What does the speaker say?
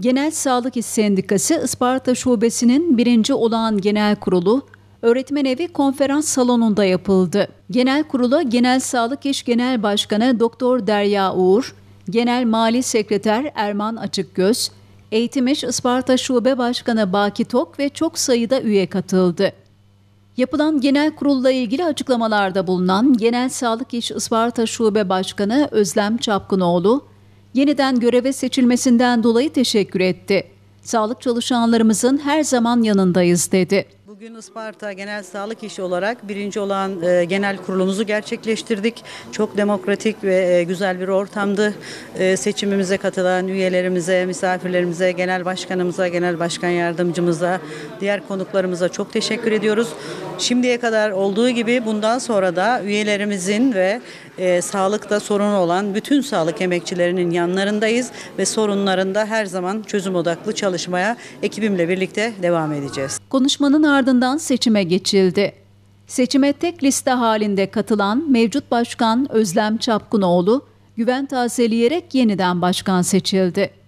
Genel Sağlık İş Sendikası Isparta Şubesi'nin birinci olağan genel kurulu öğretmen evi konferans salonunda yapıldı. Genel kurula Genel Sağlık İş Genel Başkanı Doktor Derya Uğur, Genel Mali Sekreter Erman Açıkgöz, Eğitim İş Isparta Şube Başkanı Baki Tok ve çok sayıda üye katıldı. Yapılan genel kurulla ilgili açıklamalarda bulunan Genel Sağlık İş Isparta Şube Başkanı Özlem Çapkınoğlu, yeniden göreve seçilmesinden dolayı teşekkür etti. Sağlık çalışanlarımızın her zaman yanındayız dedi. Bugün Isparta Genel Sağlık İşi olarak birinci olan e, genel kurulumuzu gerçekleştirdik. Çok demokratik ve e, güzel bir ortamdı. E, seçimimize katılan üyelerimize, misafirlerimize, genel başkanımıza, genel başkan yardımcımıza, diğer konuklarımıza çok teşekkür ediyoruz. Şimdiye kadar olduğu gibi bundan sonra da üyelerimizin ve e, sağlıkta sorun olan bütün sağlık emekçilerinin yanlarındayız ve sorunlarında her zaman çözüm odaklı çalışmaya ekibimle birlikte devam edeceğiz. Konuşmanın ardından ardından seçime geçildi. Seçime tek liste halinde katılan mevcut başkan Özlem Çapkunoğlu, güven tazeleyerek yeniden başkan seçildi.